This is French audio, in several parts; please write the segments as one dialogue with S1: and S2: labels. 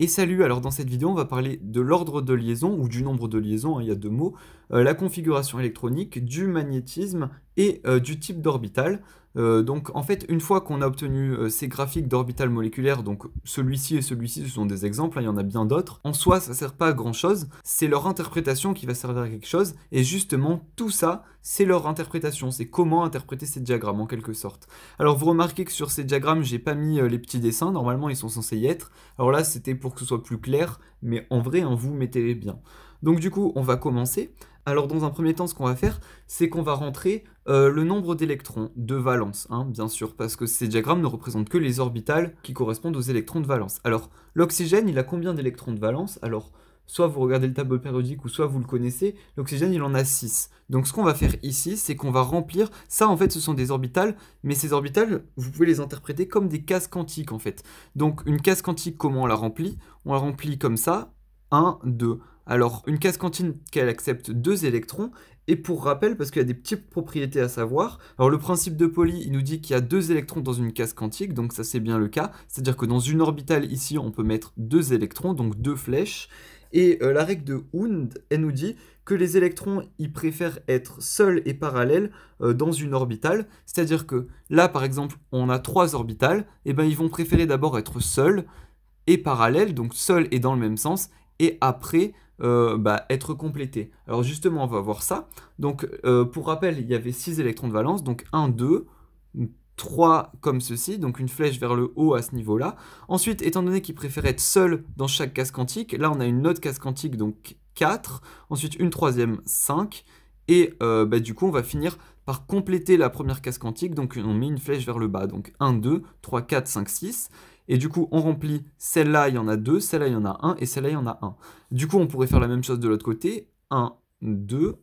S1: Et salut, alors dans cette vidéo on va parler de l'ordre de liaison, ou du nombre de liaisons, hein, il y a deux mots, euh, la configuration électronique, du magnétisme et euh, du type d'orbital. Euh, donc en fait, une fois qu'on a obtenu euh, ces graphiques d'orbital moléculaire, donc celui-ci et celui-ci, ce sont des exemples, hein, il y en a bien d'autres, en soi ça sert pas à grand chose, c'est leur interprétation qui va servir à quelque chose, et justement tout ça, c'est leur interprétation, c'est comment interpréter ces diagrammes en quelque sorte. Alors vous remarquez que sur ces diagrammes, j'ai pas mis les petits dessins, normalement ils sont censés y être, alors là c'était pour que ce soit plus clair, mais en vrai, hein, vous mettez-les bien. Donc du coup, on va commencer. Alors dans un premier temps, ce qu'on va faire, c'est qu'on va rentrer euh, le nombre d'électrons de valence, hein, bien sûr, parce que ces diagrammes ne représentent que les orbitales qui correspondent aux électrons de valence. Alors l'oxygène, il a combien d'électrons de valence Alors soit vous regardez le tableau périodique ou soit vous le connaissez, l'oxygène il en a 6. Donc ce qu'on va faire ici, c'est qu'on va remplir, ça en fait ce sont des orbitales, mais ces orbitales, vous pouvez les interpréter comme des cases quantiques en fait. Donc une case quantique, comment on la remplit On la remplit comme ça, 1, 2. Alors, une case quantique, qu'elle accepte deux électrons, et pour rappel, parce qu'il y a des petites propriétés à savoir, alors le principe de Pauli, il nous dit qu'il y a deux électrons dans une case quantique, donc ça c'est bien le cas, c'est-à-dire que dans une orbitale ici, on peut mettre deux électrons, donc deux flèches, et euh, la règle de Hund, elle nous dit que les électrons, ils préfèrent être seuls et parallèles euh, dans une orbitale. C'est-à-dire que là, par exemple, on a trois orbitales, et ben ils vont préférer d'abord être seuls et parallèles, donc seuls et dans le même sens, et après euh, bah, être complété. Alors justement, on va voir ça. Donc euh, pour rappel, il y avait 6 électrons de valence, donc 1, 2, 3 comme ceci, donc une flèche vers le haut à ce niveau-là. Ensuite, étant donné qu'il préférait être seul dans chaque casque quantique, là on a une autre casque quantique, donc 4, ensuite une troisième 5, et euh, bah, du coup on va finir par compléter la première casque quantique, donc on met une flèche vers le bas, donc 1, 2, 3, 4, 5, 6, et du coup, on remplit celle-là, il y en a deux, celle-là, il y en a un, et celle-là, il y en a un. Du coup, on pourrait faire la même chose de l'autre côté. 1, 2,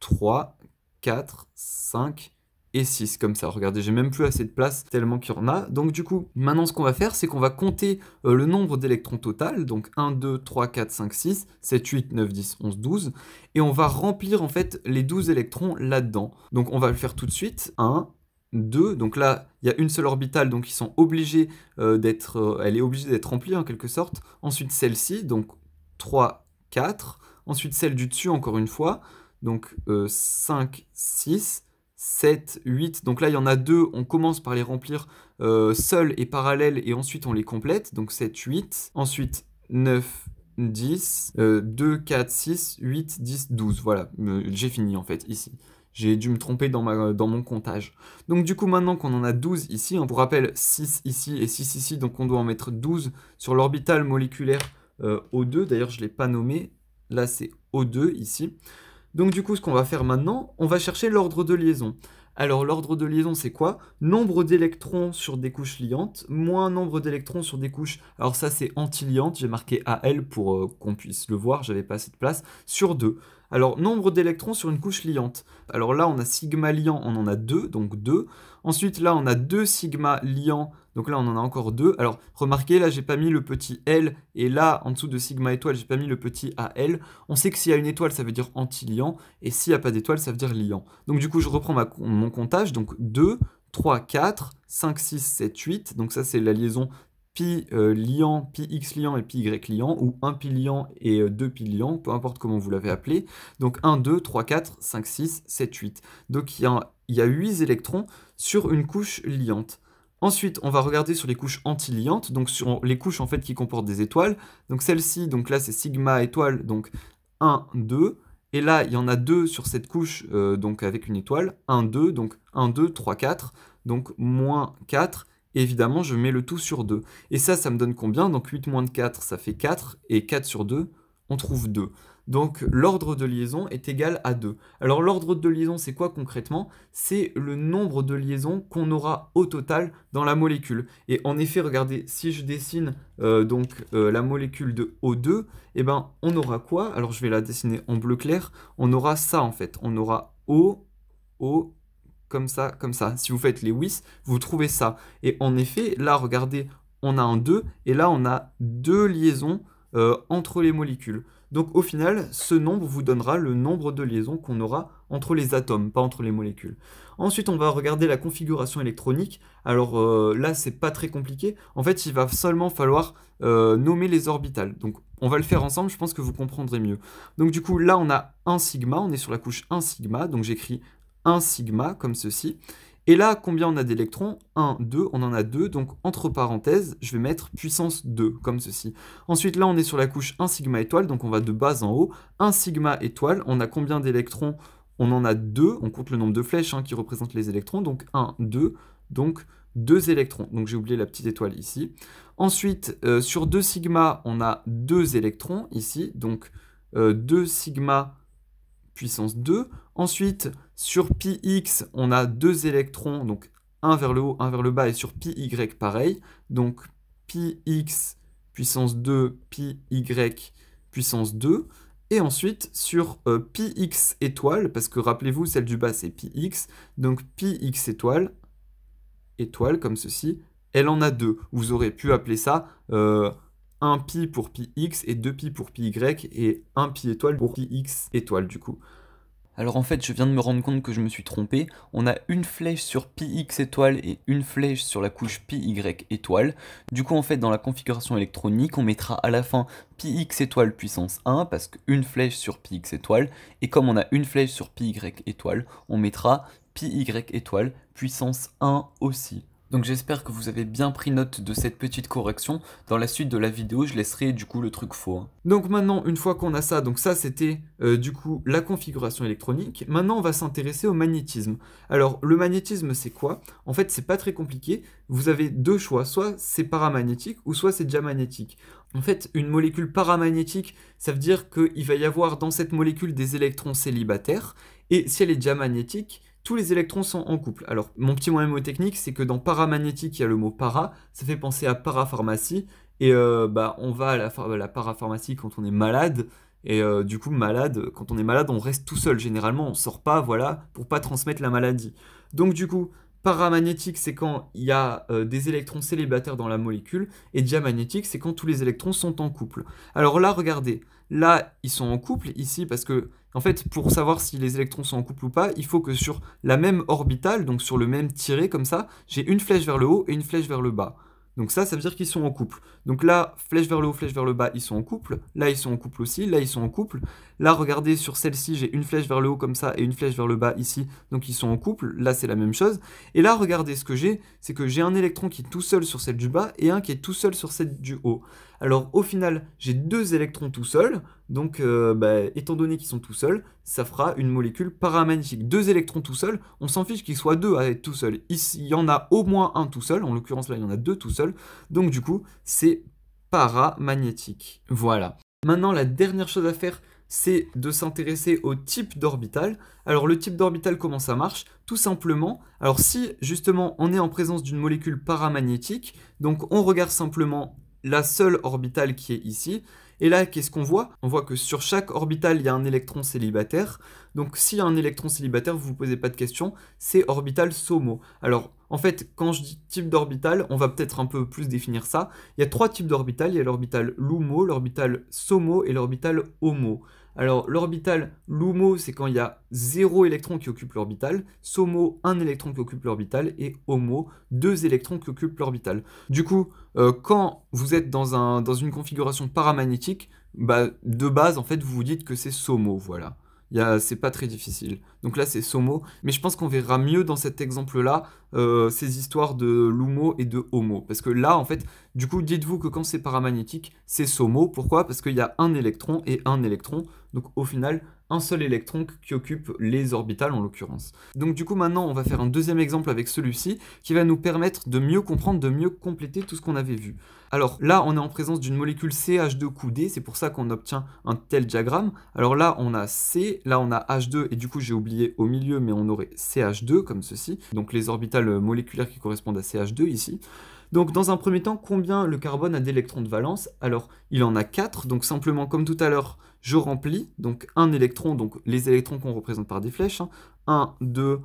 S1: 3, 4, 5 et 6 comme ça. Regardez, j'ai même plus assez de place tellement qu'il y en a. Donc du coup, maintenant ce qu'on va faire, c'est qu'on va compter euh, le nombre d'électrons total. Donc 1, 2, 3, 4, 5, 6, 7, 8, 9, 10, 11, 12. Et on va remplir en fait les 12 électrons là-dedans. Donc on va le faire tout de suite. 1, 2. Donc là, il y a une seule orbitale, donc ils sont obligés euh, d'être, euh, elle est obligée d'être remplie en quelque sorte. Ensuite celle-ci, donc 3, 4. Ensuite celle du dessus, encore une fois, donc 5, 6. 7, 8, donc là il y en a deux, on commence par les remplir euh, seuls et parallèles et ensuite on les complète, donc 7, 8, ensuite 9, 10, 2, 4, 6, 8, 10, 12, voilà, j'ai fini en fait ici. J'ai dû me tromper dans, ma, dans mon comptage. Donc du coup, maintenant qu'on en a 12 ici, on hein, vous rappelle 6 ici et 6 ici, donc on doit en mettre 12 sur l'orbital moléculaire euh, O2. D'ailleurs, je ne l'ai pas nommé. Là, c'est O2 ici. Donc du coup, ce qu'on va faire maintenant, on va chercher l'ordre de liaison. Alors l'ordre de liaison, c'est quoi Nombre d'électrons sur des couches liantes, moins nombre d'électrons sur des couches... Alors ça, c'est anti-liante, j'ai marqué AL pour euh, qu'on puisse le voir, j'avais pas assez de place, sur 2. Alors, nombre d'électrons sur une couche liante. Alors là, on a sigma liant, on en a 2, donc 2. Ensuite, là, on a deux sigma liant, donc là, on en a encore 2. Alors, remarquez, là, j'ai pas mis le petit L, et là, en dessous de sigma étoile, j'ai pas mis le petit AL. On sait que s'il y a une étoile, ça veut dire anti-liant, et s'il n'y a pas d'étoile, ça veut dire liant. Donc du coup, je reprends mon comptage, donc 2, 3, 4, 5, 6, 7, 8. Donc ça, c'est la liaison pi euh, liant, pi x liant et pi y liant, ou 1 pi liant et 2 euh, pi liant, peu importe comment vous l'avez appelé. Donc 1, 2, 3, 4, 5, 6, 7, 8. Donc il y a, il 8 électrons sur une couche liante. Ensuite, on va regarder sur les couches antiliantes, donc sur les couches en fait qui comportent des étoiles. Donc celle-ci, donc là c'est sigma étoile, donc 1, 2. Et là, il y en a 2 sur cette couche, euh, donc avec une étoile. 1, 2, donc 1, 2, 3, 4, donc moins 4 évidemment, je mets le tout sur 2. Et ça, ça me donne combien Donc 8 moins 4, ça fait 4. Et 4 sur 2, on trouve 2. Donc l'ordre de liaison est égal à 2. Alors l'ordre de liaison, c'est quoi concrètement C'est le nombre de liaisons qu'on aura au total dans la molécule. Et en effet, regardez, si je dessine euh, donc euh, la molécule de O2, eh ben, on aura quoi Alors je vais la dessiner en bleu clair. On aura ça en fait. On aura O, O, comme ça, comme ça. Si vous faites les WIS, vous trouvez ça. Et en effet, là, regardez, on a un 2, et là, on a deux liaisons euh, entre les molécules. Donc au final, ce nombre vous donnera le nombre de liaisons qu'on aura entre les atomes, pas entre les molécules. Ensuite, on va regarder la configuration électronique. Alors euh, là, c'est pas très compliqué. En fait, il va seulement falloir euh, nommer les orbitales. Donc on va le faire ensemble, je pense que vous comprendrez mieux. Donc du coup, là, on a un sigma, on est sur la couche 1 sigma, donc j'écris 1 sigma, comme ceci. Et là, combien on a d'électrons 1, 2, on en a 2, donc entre parenthèses, je vais mettre puissance 2, comme ceci. Ensuite, là, on est sur la couche 1 sigma étoile, donc on va de bas en haut. 1 sigma étoile, on a combien d'électrons On en a 2, on compte le nombre de flèches hein, qui représentent les électrons, donc 1, 2, donc 2 électrons. Donc j'ai oublié la petite étoile ici. Ensuite, euh, sur 2 sigma, on a 2 électrons ici, donc 2 euh, sigma puissance 2. Ensuite, sur X, on a deux électrons, donc un vers le haut, un vers le bas, et sur Y, pareil. Donc X puissance 2, Y puissance 2. Et ensuite, sur euh, Pi X étoile, parce que rappelez-vous, celle du bas, c'est X, Donc X étoile, étoile comme ceci, elle en a deux. Vous aurez pu appeler ça euh, un 1 pi pour pi x et 2 pi pour pi et 1 pi étoile pour pi x étoile du coup. Alors en fait, je viens de me rendre compte que je me suis trompé. On a une flèche sur x étoile et une flèche sur la couche y étoile. Du coup, en fait, dans la configuration électronique, on mettra à la fin pix étoile puissance 1 parce qu'une flèche sur x étoile. Et comme on a une flèche sur y étoile, on mettra y étoile puissance 1 aussi. Donc j'espère que vous avez bien pris note de cette petite correction. Dans la suite de la vidéo, je laisserai du coup le truc faux. Hein. Donc maintenant, une fois qu'on a ça, donc ça c'était euh, du coup la configuration électronique. Maintenant, on va s'intéresser au magnétisme. Alors le magnétisme, c'est quoi En fait, c'est pas très compliqué. Vous avez deux choix, soit c'est paramagnétique ou soit c'est diamagnétique. En fait, une molécule paramagnétique, ça veut dire qu'il va y avoir dans cette molécule des électrons célibataires, et si elle est diamagnétique, tous les électrons sont en couple. Alors, mon petit moyen technique, c'est que dans paramagnétique, il y a le mot para, ça fait penser à parapharmacie, et euh, bah, on va à la, parapharmacie quand on est malade, et euh, du coup, malade, quand on est malade, on reste tout seul, généralement, on sort pas, voilà, pour pas transmettre la maladie. Donc, du coup, Paramagnétique, c'est quand il y a euh, des électrons célibataires dans la molécule, et diamagnétique, c'est quand tous les électrons sont en couple. Alors là, regardez, là, ils sont en couple, ici, parce que, en fait, pour savoir si les électrons sont en couple ou pas, il faut que sur la même orbitale, donc sur le même tiré, comme ça, j'ai une flèche vers le haut et une flèche vers le bas. Donc ça, ça veut dire qu'ils sont en couple. Donc là, flèche vers le haut, flèche vers le bas, ils sont en couple. Là, ils sont en couple aussi. Là, ils sont en couple. Là, regardez, sur celle-ci, j'ai une flèche vers le haut comme ça et une flèche vers le bas ici. Donc ils sont en couple. Là, c'est la même chose. Et là, regardez, ce que j'ai, c'est que j'ai un électron qui est tout seul sur celle du bas et un qui est tout seul sur celle du haut. Alors au final, j'ai deux électrons tout seuls, donc euh, bah, étant donné qu'ils sont tout seuls, ça fera une molécule paramagnétique. Deux électrons tout seuls, on s'en fiche qu'ils soient deux à être tout seuls. Ici, il y en a au moins un tout seul, en l'occurrence là, il y en a deux tout seuls, donc du coup, c'est paramagnétique. Voilà. Maintenant, la dernière chose à faire, c'est de s'intéresser au type d'orbital. Alors le type d'orbital, comment ça marche Tout simplement, alors si justement on est en présence d'une molécule paramagnétique, donc on regarde simplement la seule orbitale qui est ici. Et là, qu'est-ce qu'on voit On voit que sur chaque orbitale, il y a un électron célibataire. Donc s'il y a un électron célibataire, vous ne vous posez pas de question, c'est orbital SOMO. Alors, en fait, quand je dis type d'orbital, on va peut-être un peu plus définir ça. Il y a trois types d'orbitales, il y a l'orbital LUMO, l'orbital SOMO et l'orbital HOMO. Alors l'orbital LUMO, c'est quand il y a 0 électron qui occupe l'orbital, SOMO, un électron qui occupe l'orbital, et HOMO, deux électrons qui occupent l'orbital. Du coup, euh, quand vous êtes dans, un, dans une configuration paramagnétique, bah, de base, en fait, vous vous dites que c'est SOMO, voilà. C'est pas très difficile. Donc là, c'est SOMO. Mais je pense qu'on verra mieux dans cet exemple-là euh, ces histoires de Lumo et de Homo. Parce que là, en fait, du coup, dites-vous que quand c'est paramagnétique, c'est Somo. Pourquoi Parce qu'il y a un électron et un électron. Donc au final, un seul électron qui occupe les orbitales en l'occurrence. Donc du coup maintenant on va faire un deuxième exemple avec celui-ci qui va nous permettre de mieux comprendre, de mieux compléter tout ce qu'on avait vu. Alors là on est en présence d'une molécule ch 2 coudée, c'est pour ça qu'on obtient un tel diagramme. Alors là on a C, là on a H2 et du coup j'ai oublié au milieu mais on aurait CH2 comme ceci. Donc les orbitales moléculaire qui correspondent à CH2 ici. Donc dans un premier temps, combien le carbone a d'électrons de valence Alors il en a 4, donc simplement comme tout à l'heure, je remplis, donc un électron, donc les électrons qu'on représente par des flèches, 1, 2,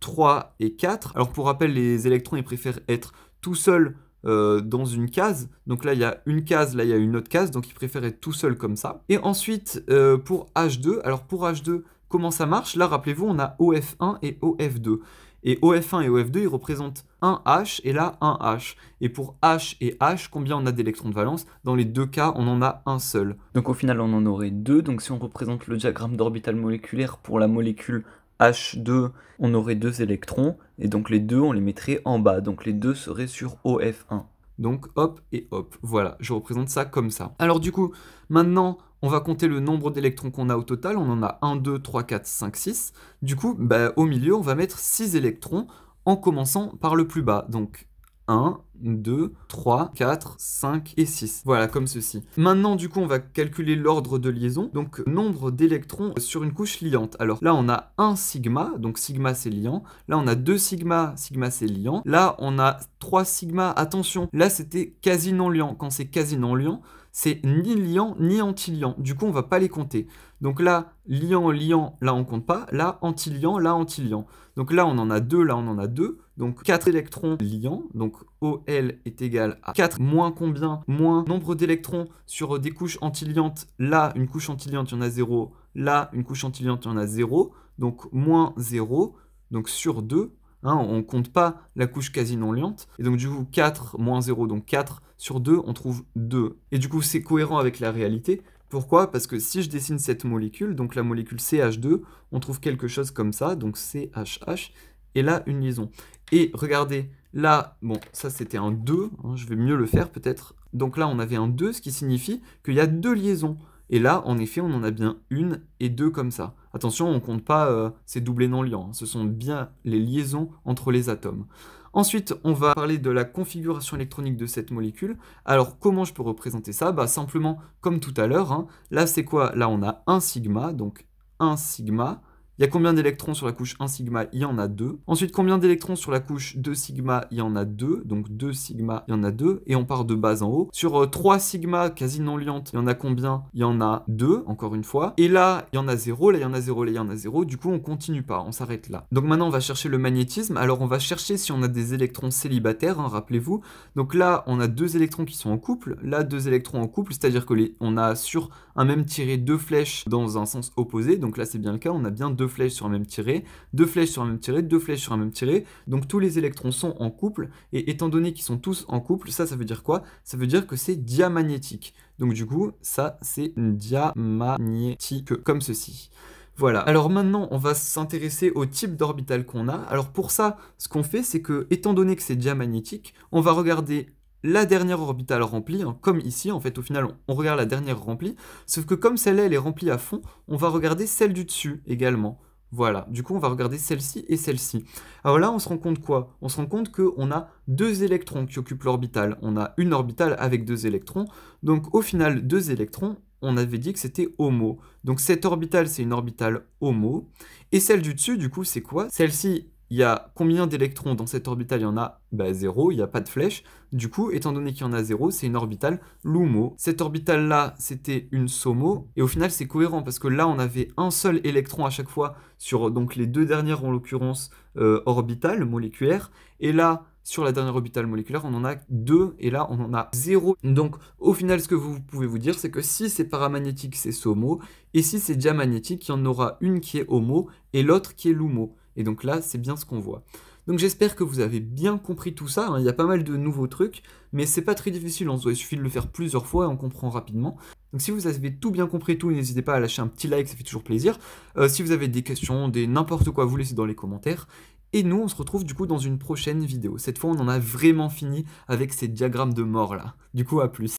S1: 3 et 4. Alors pour rappel, les électrons, ils préfèrent être tout seuls euh, dans une case. Donc là, il y a une case, là, il y a une autre case, donc ils préfèrent être tout seuls comme ça. Et ensuite, euh, pour H2, alors pour H2, comment ça marche Là, rappelez-vous, on a OF1 et OF2. Et OF1 et OF2, ils représentent un H et là un H. Et pour H et H, combien on a d'électrons de valence Dans les deux cas, on en a un seul. Donc au final, on en aurait deux. Donc si on représente le diagramme d'orbital moléculaire pour la molécule H2, on aurait deux électrons. Et donc les deux, on les mettrait en bas. Donc les deux seraient sur OF1. Donc hop et hop. Voilà, je représente ça comme ça. Alors du coup, maintenant, on va compter le nombre d'électrons qu'on a au total. On en a 1, 2, 3, 4, 5, 6. Du coup, bah, au milieu, on va mettre 6 électrons en commençant par le plus bas. Donc 1, 2, 3, 4, 5 et 6. Voilà, comme ceci. Maintenant, du coup, on va calculer l'ordre de liaison, donc nombre d'électrons sur une couche liante. Alors là, on a 1 sigma, donc sigma c'est liant. Là, on a 2 sigma, sigma c'est liant. Là, on a 3 sigma, attention, là c'était quasi non liant. Quand c'est quasi non liant, c'est ni liant ni anti-liant. Du coup, on ne va pas les compter. Donc là, liant, liant, là on ne compte pas. Là, anti-liant, là anti-liant. Donc là, on en a 2, là on en a 2 donc 4 électrons liants, donc OL est égal à 4 moins combien Moins nombre d'électrons sur des couches antiliantes, là une couche antiliante il y en a 0, là une couche antiliante il y en a 0, donc moins 0, donc sur 2, hein, on ne compte pas la couche quasi non liante. Et donc du coup, 4 moins 0, donc 4 sur 2, on trouve 2. Et du coup, c'est cohérent avec la réalité. Pourquoi Parce que si je dessine cette molécule, donc la molécule CH2, on trouve quelque chose comme ça, donc CHH et là une liaison. Et regardez, là, bon, ça c'était un 2, hein, je vais mieux le faire peut-être. Donc là, on avait un 2, ce qui signifie qu'il y a deux liaisons. Et là, en effet, on en a bien une et deux comme ça. Attention, on ne compte pas euh, ces doublés non liants, hein. ce sont bien les liaisons entre les atomes. Ensuite, on va parler de la configuration électronique de cette molécule. Alors, comment je peux représenter ça bah, Simplement, comme tout à l'heure, hein, là c'est quoi Là, on a un sigma, donc un sigma, il y a combien d'électrons sur la couche 1 sigma Il y en a 2. Ensuite, combien d'électrons sur la couche 2 sigma Il y en a 2. Donc 2 sigma, il y en a 2. Et on part de bas en haut. Sur 3 euh, sigma quasi non liantes, il y en a combien Il y en a 2, encore une fois. Et là, il y en a 0, là, il y en a 0, là, il y en a 0. Du coup, on continue pas, on s'arrête là. Donc maintenant, on va chercher le magnétisme. Alors, on va chercher si on a des électrons célibataires, hein, rappelez-vous. Donc là, on a deux électrons qui sont en couple. Là, deux électrons en couple, c'est-à-dire que les... on a sur un même tiré deux flèches dans un sens opposé. Donc là, c'est bien le cas, on a bien deux deux flèches sur un même tiré, deux flèches sur un même tiré, deux flèches sur un même tiré. Donc tous les électrons sont en couple, et étant donné qu'ils sont tous en couple, ça, ça veut dire quoi Ça veut dire que c'est diamagnétique. Donc du coup, ça, c'est diamagnétique, comme ceci. Voilà. Alors maintenant, on va s'intéresser au type d'orbital qu'on a. Alors pour ça, ce qu'on fait, c'est que, étant donné que c'est diamagnétique, on va regarder la dernière orbitale remplie, hein, comme ici, en fait, au final, on regarde la dernière remplie, sauf que comme celle-là, elle est remplie à fond, on va regarder celle du dessus également. Voilà, du coup, on va regarder celle-ci et celle-ci. Alors là, on se rend compte quoi On se rend compte qu'on a deux électrons qui occupent l'orbitale. On a une orbitale avec deux électrons, donc au final, deux électrons, on avait dit que c'était homo. Donc cette orbitale, c'est une orbitale homo. Et celle du dessus, du coup, c'est quoi Celle-ci, il y a combien d'électrons dans cette orbitale Il y en a bah, 0, il n'y a pas de flèche. Du coup, étant donné qu'il y en a zéro, c'est une orbitale LUMO. Cette orbitale-là, c'était une SOMO. Et au final, c'est cohérent parce que là, on avait un seul électron à chaque fois sur donc, les deux dernières, en l'occurrence, euh, orbitales moléculaires. Et là, sur la dernière orbitale moléculaire, on en a deux. et là on en a 0. Donc au final, ce que vous pouvez vous dire, c'est que si c'est paramagnétique, c'est SOMO, et si c'est diamagnétique, il y en aura une qui est HOMO et l'autre qui est LUMO. Et donc là, c'est bien ce qu'on voit. Donc j'espère que vous avez bien compris tout ça, hein. il y a pas mal de nouveaux trucs, mais c'est pas très difficile On il suffit de le faire plusieurs fois et on comprend rapidement. Donc si vous avez tout bien compris tout, n'hésitez pas à lâcher un petit like, ça fait toujours plaisir. Euh, si vous avez des questions, des n'importe quoi, vous laissez dans les commentaires. Et nous, on se retrouve du coup dans une prochaine vidéo. Cette fois, on en a vraiment fini avec ces diagrammes de mort là. Du coup, à plus.